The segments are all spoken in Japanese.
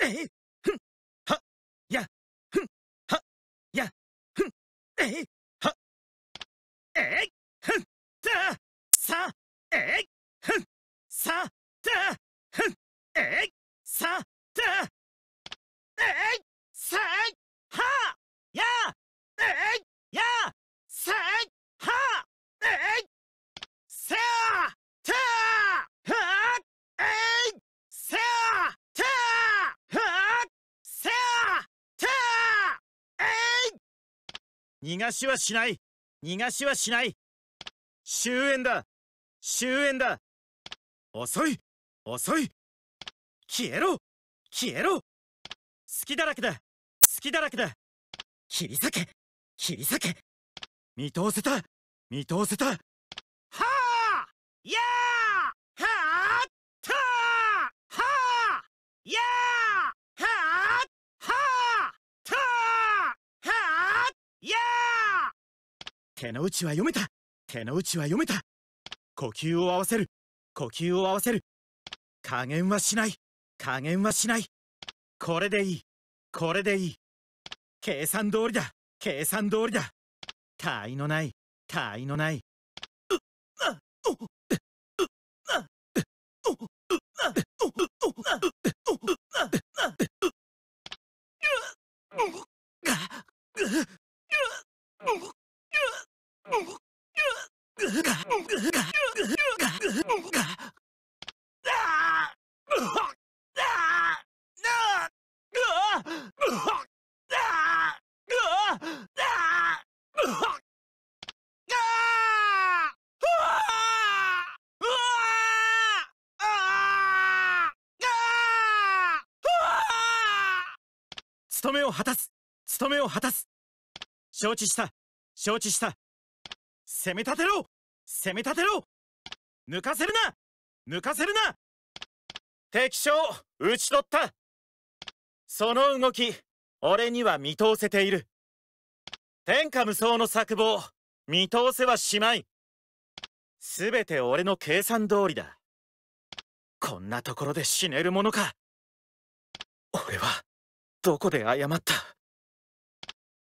哎，哼，哈，呀，哼，哈，呀，哼，哎，哈，哎，哼，这，啥，哎，哼，啥。逃がしはしない逃がしはしない終焉だ終焉だ遅い遅い消えろ消えろ好きだらけだ好きだらけだ切り裂け切り裂け見通せた見通せたはあイエーイ手の内は読めた手の内は読めた呼吸を合わせる呼吸を合わせる加減はしない加減はしないこれでいいこれでいい計算通りだ計算通りだ他愛のない他愛のない務めを果たす務めを果たす承知した承知した攻め立てろ攻め立てろ抜かせるな抜かせるな敵将討ち取ったその動き俺には見通せている天下無双の策謀見通せはしまい全て俺の計算通りだこんなところで死ねるものか俺はどこで謝った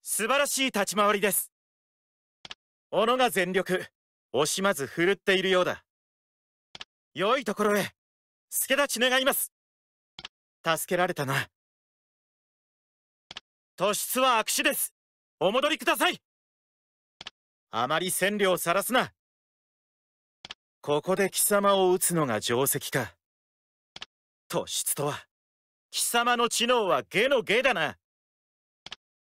素晴らしい立ち回りです斧が全力惜しまず振るっているようだ良いところへ助立ち願います助けられたな突出は悪手ですお戻りくださいあまり千両さらすなここで貴様を撃つのが定石か突出とは貴様の知能は下の下だな。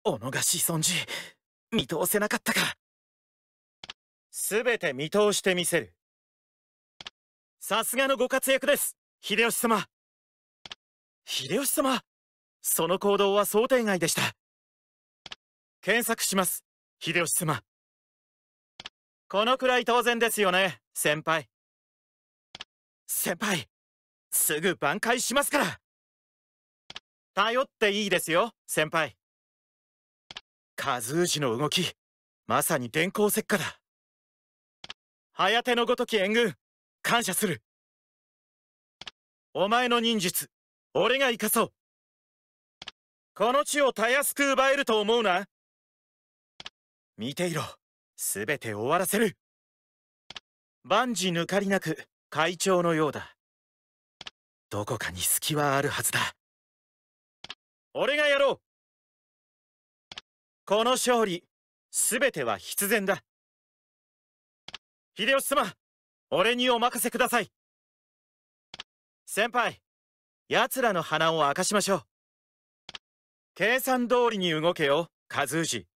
おのがし存じ、見通せなかったか。全て見通してみせる。さすがのご活躍です、秀吉様。秀吉様、その行動は想定外でした。検索します、秀吉様。このくらい当然ですよね、先輩。先輩、すぐ挽回しますから頼っていいですよ、先輩。カズージの動き、まさに電光石火だ。早手のごとき援軍、感謝する。お前の忍術、俺が生かそう。この地をたやすく奪えると思うな。見ていろ。すべて終わらせる。万事抜かりなく会長のようだ。どこかに隙はあるはずだ。俺がやろうこの勝利全ては必然だ秀吉様俺にお任せください先輩奴らの鼻を明かしましょう計算通りに動けよカズージ